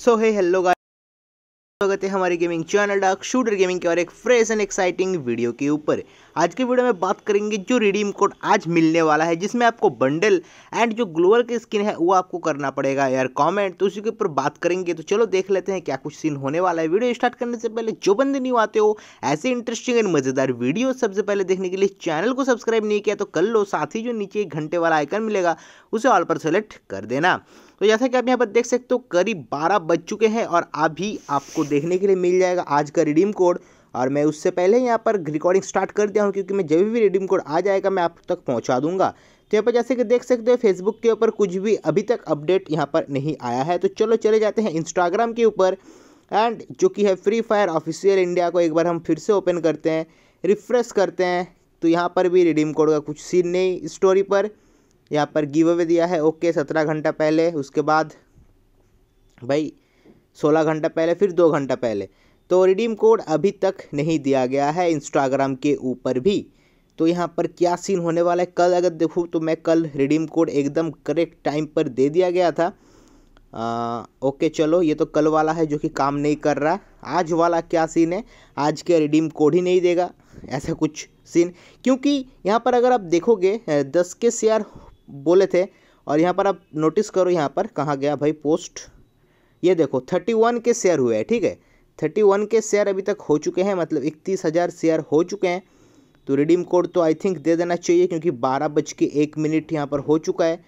सो हे hello guys स्वागत है हमारे gaming channel dark shooter gaming के और एक फ्रेश एंड एक्साइटिंग वीडियो के ऊपर आज के वीडियो में बात करेंगे जो रिडीम कोड आज मिलने वाला है जिसमें आपको बंडल एंड जो ग्लोअर की स्किन है वो आपको करना पड़ेगा यार कमेंट तो उसी के ऊपर बात करेंगे तो चलो देख लेते हैं क्या कुछ सीन होने वाला है वीडियो स्टार्ट करने से पहले जो बंदे नहीं आते हो ऐसे इंटरेस्टिंग एंड मज़ेदार वीडियो सबसे पहले देखने के लिए चैनल को सब्सक्राइब नहीं किया तो कर लो साथ ही जो नीचे घंटे वाला आइकन मिलेगा उसे ऑल पर सेलेक्ट कर देना तो जैसा कि आप यहाँ पर देख सकते हो करीब बारह बज चुके हैं और अभी आपको देखने के लिए मिल जाएगा आज का रिडीम कोड और मैं उससे पहले यहाँ पर रिकॉर्डिंग स्टार्ट कर दिया हूँ क्योंकि मैं जब भी रिडीम कोड आ जाएगा मैं आप तक पहुँचा दूंगा तो यहाँ पर जैसे कि देख सकते हो फेसबुक के ऊपर कुछ भी अभी तक अपडेट यहाँ पर नहीं आया है तो चलो चले जाते हैं इंस्टाग्राम के ऊपर एंड जो कि है फ्री फायर ऑफिशियल इंडिया को एक बार हम फिर से ओपन करते हैं रिफ्रेश करते हैं तो यहाँ पर भी रिडीम कोड का कुछ सीन नहीं स्टोरी पर यहाँ पर गिव अवे दिया है ओके सत्रह घंटा पहले उसके बाद भाई सोलह घंटा पहले फिर दो घंटा पहले तो रिडीम कोड अभी तक नहीं दिया गया है इंस्टाग्राम के ऊपर भी तो यहाँ पर क्या सीन होने वाला है कल अगर देखूँ तो मैं कल रिडीम कोड एकदम करेक्ट टाइम पर दे दिया गया था आ, ओके चलो ये तो कल वाला है जो कि काम नहीं कर रहा आज वाला क्या सीन है आज के रिडीम कोड ही नहीं देगा ऐसा कुछ सीन क्योंकि यहाँ पर अगर आप देखोगे दस के शेयर बोले थे और यहाँ पर आप नोटिस करो यहाँ पर कहाँ गया भाई पोस्ट ये देखो थर्टी वन के शेयर हुए हैं ठीक है थर्टी वन के शेयर अभी तक हो चुके हैं मतलब इकतीस हज़ार शेयर हो चुके हैं तो रिडीम कोड तो आई थिंक दे देना चाहिए क्योंकि बारह बज के एक मिनट यहाँ पर हो चुका है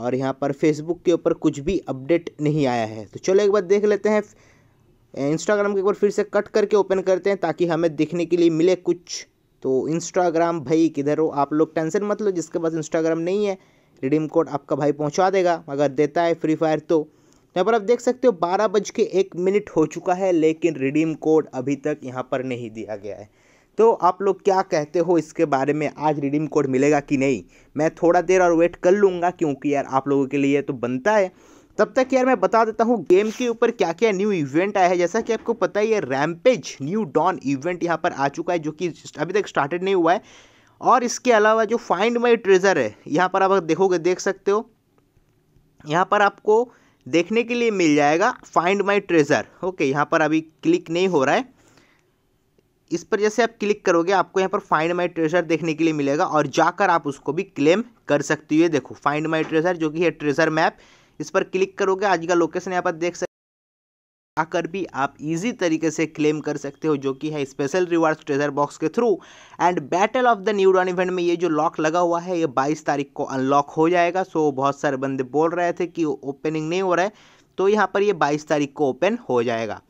और यहाँ पर फेसबुक के ऊपर कुछ भी अपडेट नहीं आया है तो चलो एक बार देख लेते हैं इंस्टाग्राम के ऊपर फिर से कट करके ओपन करते हैं ताकि हमें देखने के लिए मिले कुछ तो इंस्टाग्राम भाई किधर हो आप लोग टेंशन मत लो जिसके पास इंस्टाग्राम नहीं है रिडीम कोड आपका भाई पहुंचा देगा अगर देता है फ्री फायर तो।, तो यहाँ पर आप देख सकते हो बारह बज के एक मिनट हो चुका है लेकिन रिडीम कोड अभी तक यहाँ पर नहीं दिया गया है तो आप लोग क्या कहते हो इसके बारे में आज रिडीम कोड मिलेगा कि नहीं मैं थोड़ा देर और वेट कर लूँगा क्योंकि यार आप लोगों के लिए तो बनता है तब तक यार मैं बता देता हूँ गेम के ऊपर क्या क्या न्यू इवेंट आया है जैसा कि आपको पता ही है रैम्पेज न्यू डॉन इवेंट यहाँ पर आ चुका है जो कि अभी तक स्टार्टेड नहीं हुआ है और इसके अलावा जो फाइंड माई ट्रेजर है यहाँ पर आप देखोगे देख सकते हो यहाँ पर आपको देखने के लिए मिल जाएगा फाइंड माई ट्रेजर ओके यहाँ पर अभी क्लिक नहीं हो रहा है इस पर जैसे आप क्लिक करोगे आपको यहाँ पर फाइंड माई ट्रेजर देखने के लिए मिलेगा और जाकर आप उसको भी क्लेम कर सकती हो देखो फाइंड माई ट्रेजर जो कि है ट्रेजर मैप इस पर क्लिक करोगे आज का लोकेशन यहाँ पर देख सकते आकर भी आप इजी तरीके से क्लेम कर सकते हो जो कि है स्पेशल रिवार्ड्स ट्रेजर बॉक्स के through and battle of the neuron event में ये जो लॉक लगा हुआ है ये 22 तारीख को अनलॉक हो जाएगा सो बहुत सारे बंदे बोल रहे थे कि ओपनिंग नहीं हो रहा है तो यहाँ पर ये 22 तारीख को ओपन हो जाएगा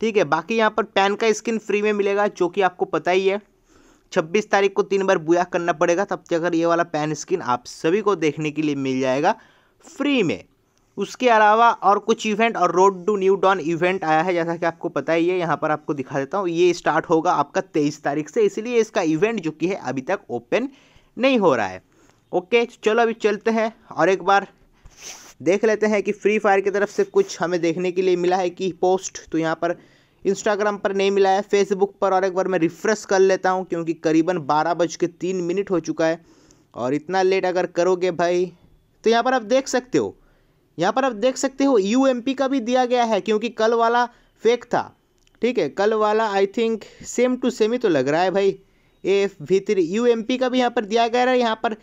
ठीक है बाकी यहाँ पर पैन का स्किन फ्री में मिलेगा जो कि आपको पता ही है छब्बीस तारीख को तीन बार बुया करना पड़ेगा तब तक ये वाला पैन स्किन आप सभी को देखने के लिए मिल जाएगा फ्री में उसके अलावा और कुछ इवेंट और road to new dawn event आया है जैसा कि आपको पता ही है यहाँ पर आपको दिखा देता हूँ ये स्टार्ट होगा आपका तेईस तारीख से इसलिए इसका इवेंट जो कि है अभी तक ओपन नहीं हो रहा है ओके चलो अभी चलते हैं और एक बार देख लेते हैं कि फ्री फायर की तरफ से कुछ हमें देखने के लिए मिला है कि पोस्ट तो यहाँ पर इंस्टाग्राम पर नहीं मिला है फेसबुक पर और एक बार मैं रिफ़्रेश कर लेता हूँ क्योंकि करीबन बारह बज के तीन मिनट हो चुका है और इतना लेट अगर करोगे भाई तो यहाँ पर आप देख सकते हो यहाँ पर आप देख सकते हो यू का भी दिया गया है क्योंकि कल वाला फेक था ठीक है कल वाला I think same to same ही तो लग रहा है भाई A F V three U M P का भी यहाँ पर दिया गया है यहाँ पर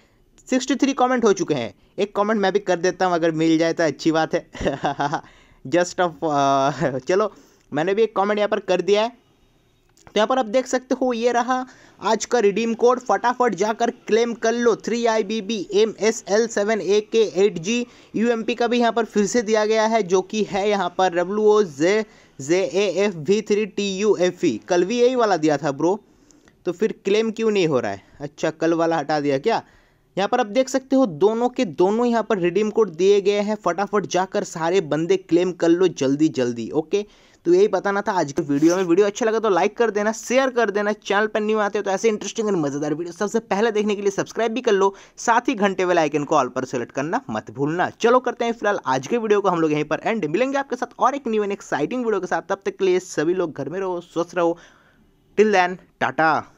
सिक्सटी थ्री कॉमेंट हो चुके हैं एक कमेंट मैं भी कर देता हूँ अगर मिल जाए तो अच्छी बात है जस्ट ऑफ uh, चलो मैंने भी एक कमेंट यहाँ पर कर दिया है तो यहाँ पर आप देख सकते हो ये रहा आज का रिडीम कोड फटाफट जाकर क्लेम कर लो three I B B M S L seven A K eight G U M P का भी यहाँ पर फिर से दिया गया है जो कि है यहाँ पर W O J J A F V three T U F E कल भी यही वाला दिया था ब्रो तो फिर क्लेम क्यों नहीं हो रहा है अच्छा कल वाला हटा दिया क्या यहाँ पर आप देख सकते हो दोनों के दोनों यहाँ पर रिडीम कोड दिए गए हैं फटाफट जाकर सारे बंदे क्लेम कर लो जल्दी जल्दी ओके तो यही बताना था आज के वीडियो में वीडियो अच्छा लगा तो लाइक कर देना शेयर कर देना चैनल पर न्यू आते हो तो ऐसे इंटरेस्टिंग और मजेदार वीडियो सबसे पहले देखने के लिए सब्सक्राइब भी कर लो साथ ही घंटे वाले आइकन को ऑल पर सेलेक्ट करना मत भूलना चलो करते हैं फिलहाल आज के वीडियो को हम लोग यहीं पर एंड मिलेंगे आपके साथ और एक न्यू एंड एक्साइटिंग वीडियो के साथ तब तक के लिए सभी लोग घर में रहो स्वस्थ रहो टिल देन टाटा